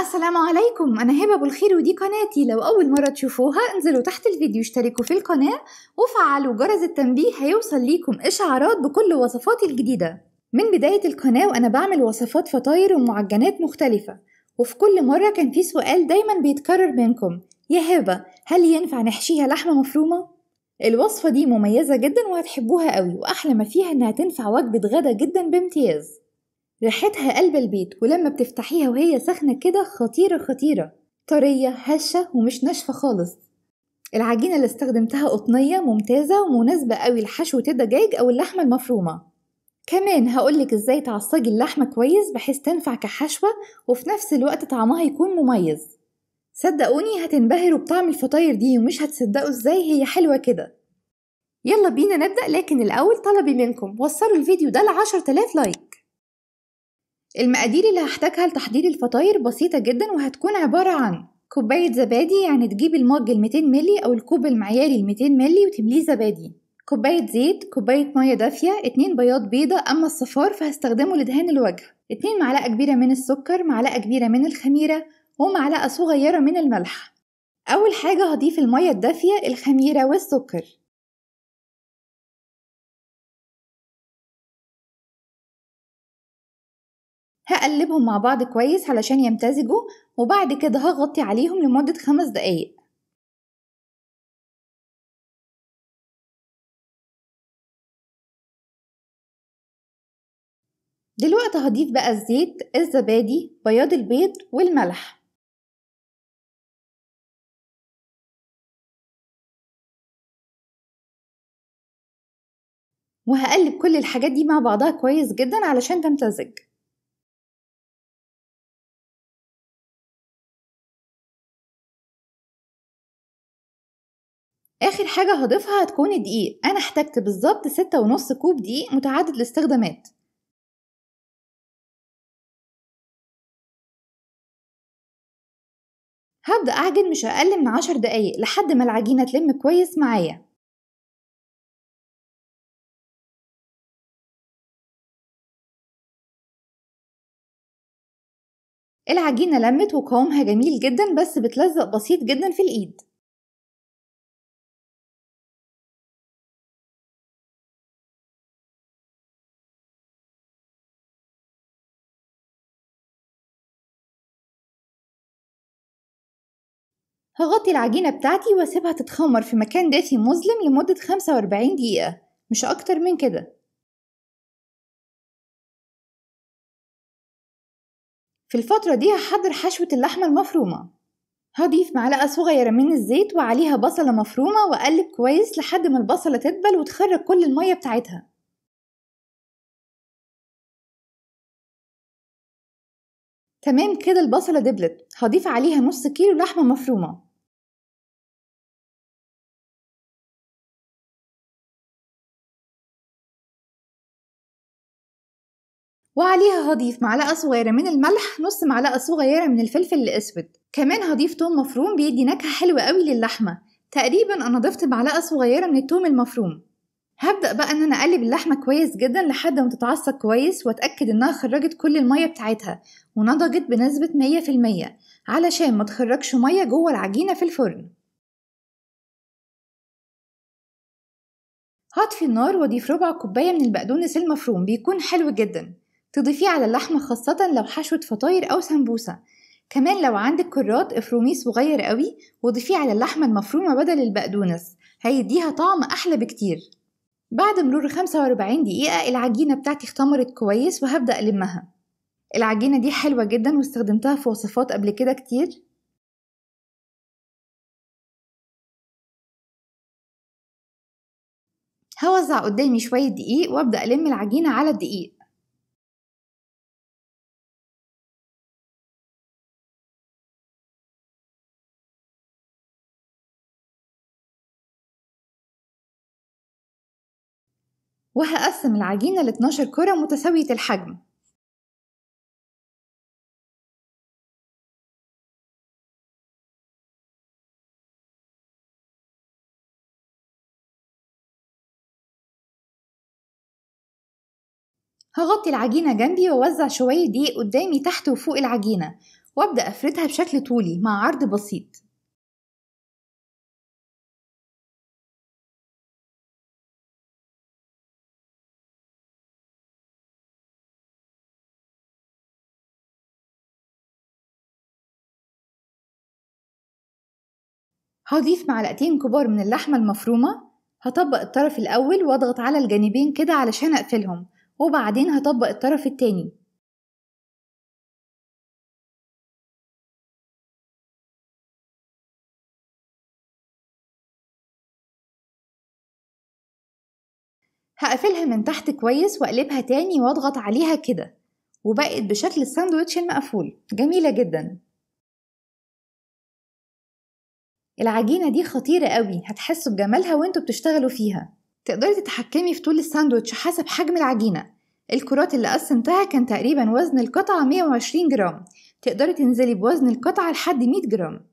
السلام عليكم أنا هبة أبو الخير ودي قناتي لو أول مرة تشوفوها انزلوا تحت الفيديو اشتركوا في القناة وفعلوا جرس التنبيه هيوصل ليكم إشعارات بكل وصفاتي الجديدة من بداية القناة وأنا بعمل وصفات فطاير ومعجنات مختلفة وفي كل مرة كان في سؤال دايما بيتكرر منكم يا هبة هل ينفع نحشيها لحمة مفرومة؟ الوصفة دي مميزة جدا وهتحبوها قوي وأحلى ما فيها إنها تنفع وجبة غدا جدا بامتياز ريحتها قلب البيت ولما بتفتحيها وهي سخنة كده خطيرة خطيرة طرية هشة ومش ناشفة خالص العجينة اللي استخدمتها قطنية ممتازة ومناسبة قوي لحشوة الدجاج أو اللحمة المفرومة كمان هقولك ازاي تعصجي اللحمة كويس بحيث تنفع كحشوة وفي نفس الوقت طعمها يكون مميز صدقوني هتنبهروا بطعم الفطاير دي ومش هتصدقوا ازاي هي حلوة كده يلا بينا نبدأ لكن الأول طلبي منكم وصلوا الفيديو ده لعشرة آلاف لايك المقادير اللي هحتاجها لتحضير الفطاير بسيطة جدا وهتكون عبارة عن كوباية زبادي يعني تجيب المج ال 200 مللي أو الكوب المعياري ال 200 مللي وتمليه زبادي كوباية زيت كوباية مية دافية اتنين بياض بيضة أما الصفار فهستخدمه لدهان الوجه اتنين معلقة كبيرة من السكر معلقة كبيرة من الخميرة ومعلقة صغيرة من الملح أول حاجة هضيف المية الدافية الخميرة والسكر هقلبهم مع بعض كويس علشان يمتزجوا وبعد كده هغطي عليهم لمدة خمس دقايق دلوقتي هضيف بقى الزيت الزبادي بياض البيض والملح وهقلب كل الحاجات دي مع بعضها كويس جدا علشان تمتزج اخر حاجه هضيفها هتكون الدقيق انا احتجت بالظبط ستة ونص كوب دقيق متعدد الاستخدامات هبدأ أعجن مش أقل من عشر دقايق لحد ما العجينة تلم كويس معايا العجينة لمت وقوامها جميل جدا بس بتلزق بسيط جدا في الإيد هغطي العجينة بتاعتي واسيبها تتخمر في مكان دافي مظلم لمدة 45 دقيقة مش أكتر من كده في الفترة دي هحضر حشوة اللحمة المفرومة هضيف معلقة صغيرة من الزيت وعليها بصلة مفرومة وأقلب كويس لحد ما البصلة تدبل وتخرج كل المية بتاعتها تمام كده البصلة دبلت هضيف عليها نص كيلو لحمة مفرومة وعليها هضيف معلقة صغيرة من الملح نص معلقة صغيرة من الفلفل الأسود كمان هضيف توم مفروم بيدي نكهة حلوة قوي للحمة تقريبا أنا ضفت معلقة صغيرة من التوم المفروم هبدأ بقى إن أنا أقلب اللحمة كويس جدا لحد ما تتعصب كويس وأتأكد إنها خرجت كل المية بتاعتها ونضجت بنسبة مية في المية علشان ما تخرجش مية جوه العجينة في الفرن هطفي النار واضيف ربع كوباية من البقدونس المفروم بيكون حلو جدا تضيفيه على اللحمة خاصة لو حشوة فطاير أو سمبوسة كمان لو عندك كرات افرميه صغير قوي وضيفيه على اللحمة المفرومة بدل البقدونس هيديها طعم أحلى بكتير بعد مرور 45 دقيقة العجينة بتاعتي اختمرت كويس وهبدأ ألمها العجينة دي حلوة جدا واستخدمتها في وصفات قبل كده كتير هوزع قدامي شوية دقيق وابدأ ألم العجينة على الدقيق وهقسم العجينة ل 12 كرة متساوية الحجم هغطي العجينة جنبي ووزع شوية دقيق قدامي تحت وفوق العجينة وأبدأ أفردها بشكل طولي مع عرض بسيط هضيف معلقتين كبار من اللحمة المفرومة هطبق الطرف الأول واضغط على الجانبين كده علشان أقفلهم وبعدين هطبق الطرف التاني هقفلها من تحت كويس واقلبها تاني واضغط عليها كده وبقت بشكل الساندوتش المقفول جميلة جدا العجينة دي خطيرة قوي هتحسوا بجمالها وانتوا بتشتغلوا فيها تقدري تتحكمي في طول الساندوتش حسب حجم العجينة الكرات اللي قسمتها كان تقريبا وزن القطعة 120 جرام تقدري تنزلي بوزن القطعة لحد 100 جرام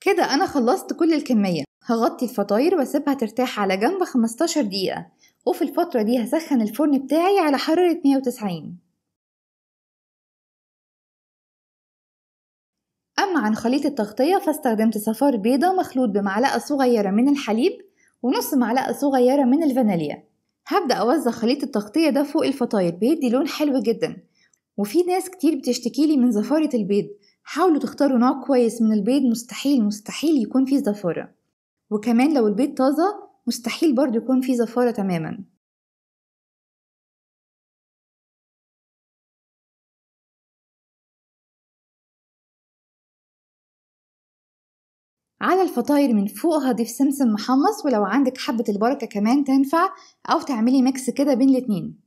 كده أنا خلصت كل الكمية هغطي الفطاير واسيبها ترتاح على جنب 15 دقيقة وفي الفترة دي هسخن الفرن بتاعي على حرارة 190 الدم عن خليط التغطية فاستخدمت صفار بيضة مخلوط بمعلقة صغيرة من الحليب ونص معلقة صغيرة من الفانيليا هبدأ أوزع خليط التغطية ده فوق الفطاير بيدي لون حلو جدا وفي ناس كتير بتشتكيلي من زفارة البيض حاولوا تختاروا نوع كويس من البيض مستحيل مستحيل يكون فيه زفارة وكمان لو البيض طازة مستحيل برضه يكون فيه زفارة تماما على الفطاير من فوق هضيف سمسم محمص ولو عندك حبة البركة كمان تنفع أو تعملي ميكس كده بين الاتنين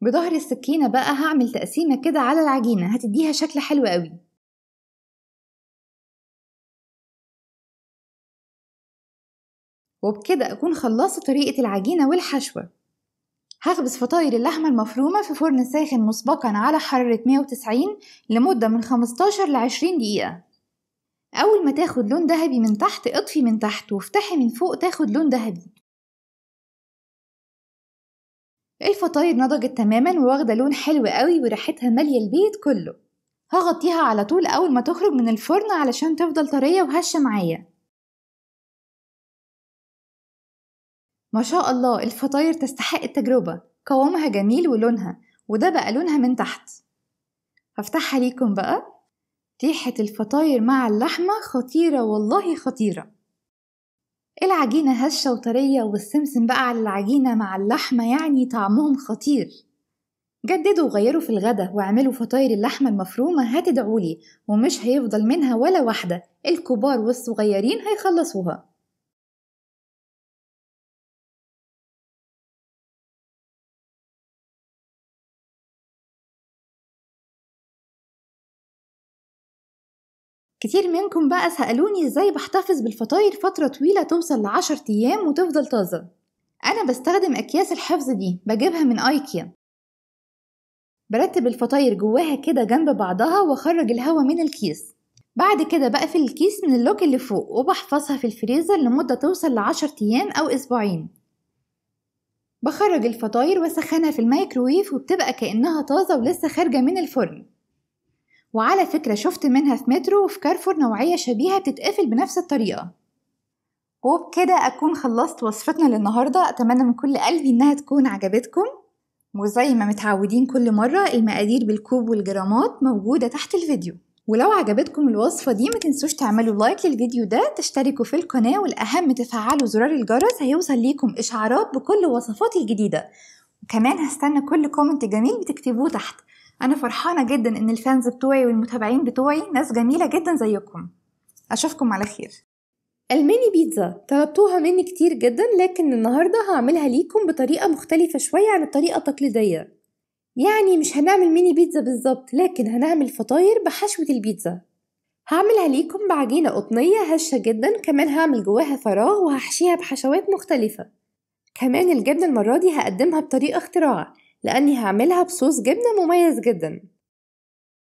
بظهر السكينة بقى هعمل تقسيمة كده على العجينة هتديها شكل حلو قوي وبكده أكون خلصت طريقة العجينة والحشوة هخبز فطاير اللحمة المفرومة في فرن ساخن مسبقا على حرارة 190 لمدة من 15 ل 20 دقيقة أول ما تاخد لون ذهبي من تحت اطفي من تحت وافتحي من فوق تاخد لون ذهبي الفطاير نضجت تماما وواخدة لون حلو قوي وريحتها مالية البيت كله هغطيها على طول أول ما تخرج من الفرن علشان تفضل طرية وهشة معايا ما شاء الله الفطاير تستحق التجربة قوامها جميل ولونها وده بقى لونها من تحت هفتحها ليكم بقى ريحة الفطاير مع اللحمة خطيرة والله خطيرة العجينة هشة وطرية والسمسم بقى على العجينة مع اللحمة يعني طعمهم خطير جددوا وغيروا في الغدا واعملوا فطاير اللحمة المفرومة هتدعولي ومش هيفضل منها ولا واحدة الكبار والصغيرين هيخلصوها كتير منكم بقى سألوني ازاي بحتفظ بالفطاير فترة طويلة توصل لعشر أيام وتفضل طازة أنا بستخدم أكياس الحفظ دي بجيبها من أيكيا برتب الفطاير جواها كده جنب بعضها واخرج الهواء من الكيس بعد كده بقفل الكيس من اللوك اللي فوق وبحفظها في الفريزر لمدة توصل لعشر أيام أو أسبوعين بخرج الفطاير واسخنها في الميكروويف وبتبقى كأنها طازة ولسه خارجة من الفرن وعلى فكرة شفت منها في مترو وفي كارفور نوعية شبيهة بتتقفل بنفس الطريقة وبكده أكون خلصت وصفتنا للنهاردة أتمنى من كل قلبي إنها تكون عجبتكم وزي ما متعودين كل مرة المقادير بالكوب والجرامات موجودة تحت الفيديو ولو عجبتكم الوصفة دي ما تنسوش تعملوا لايك للفيديو ده تشتركوا في القناة والأهم تفعلوا زرار الجرس هيوصل ليكم إشعارات بكل وصفاتي الجديدة وكمان هستنى كل كومنت جميل بتكتبوه تحت انا فرحانه جدا ان الفانز بتوعي والمتابعين بتوعي ناس جميله جدا زيكم اشوفكم على خير الميني بيتزا طلبتوها مني كتير جدا لكن النهارده هعملها ليكم بطريقه مختلفه شويه عن الطريقه التقليديه يعني مش هنعمل ميني بيتزا بالظبط لكن هنعمل فطاير بحشوه البيتزا هعملها ليكم بعجينه قطنيه هشه جدا كمان هعمل جواها فراغ وهحشيها بحشوات مختلفه كمان الجبنه المره دي هقدمها بطريقه اختراع لأني هعملها بصوص جبنة مميز جدا